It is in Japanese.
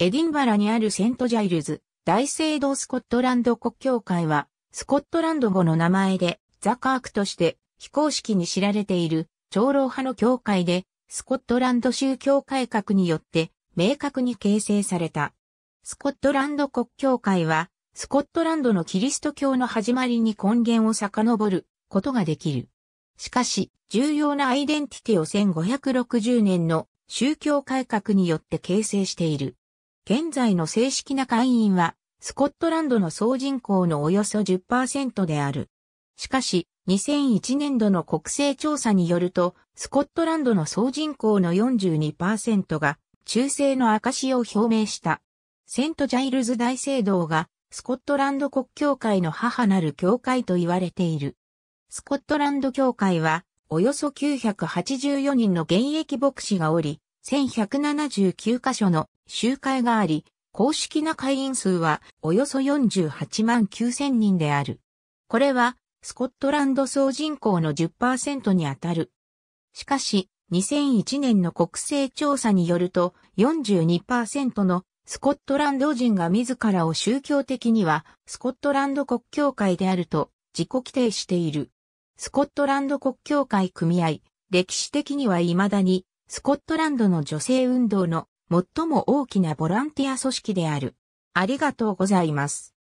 エディンバラにあるセントジャイルズ、大聖堂スコットランド国教会は、スコットランド語の名前で、ザカークとして非公式に知られている長老派の教会で、スコットランド宗教改革によって明確に形成された。スコットランド国教会は、スコットランドのキリスト教の始まりに根源を遡ることができる。しかし、重要なアイデンティティを1560年の宗教改革によって形成している。現在の正式な会員は、スコットランドの総人口のおよそ10%である。しかし、2001年度の国勢調査によると、スコットランドの総人口の42%が、中世の証を表明した。セント・ジャイルズ大聖堂が、スコットランド国教会の母なる教会と言われている。スコットランド教会は、およそ984人の現役牧師がおり、1179箇所の集会があり、公式な会員数はおよそ48万9000人である。これはスコットランド総人口の10%にあたる。しかし、2001年の国勢調査によると42%のスコットランド人が自らを宗教的にはスコットランド国教会であると自己規定している。スコットランド国教会組合、歴史的には未だにスコットランドの女性運動の最も大きなボランティア組織である。ありがとうございます。